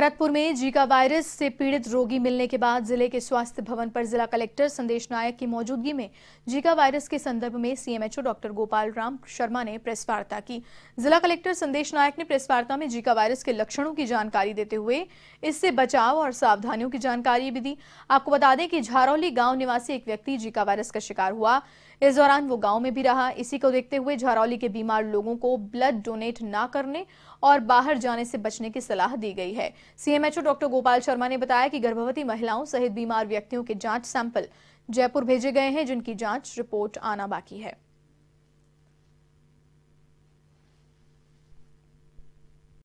भरतपुर में Zika virus से पीड़ित रोगी मिलने के बाद जिले के स्वास्थ्य भवन पर जिला कलेक्टर संदेश नायक की मौजूदगी में जीका वायरस के संदर्भ में सीएमएचओ डॉक्टर गोपाल राम शर्मा ने प्रेस वार्ता की जिला कलेक्टर संदेश नायक ने प्रेस वार्ता में जीका वायरस के लक्षणों की जानकारी देते हुए इससे बचाव और सावधानियों की जानकारी भी दी आपको बता दें कि झारौली गाँव निवासी एक व्यक्ति जीका वायरस का शिकार हुआ इस दौरान वो गाँव में भी रहा इसी को देखते हुए झारौली के बीमार लोगों को ब्लड डोनेट न करने और बाहर जाने से बचने की सलाह दी गई है सीएमएचओ डॉक्टर गोपाल शर्मा ने बताया कि गर्भवती महिलाओं सहित बीमार व्यक्तियों के जांच सैंपल जयपुर भेजे गए हैं जिनकी जांच रिपोर्ट आना बाकी है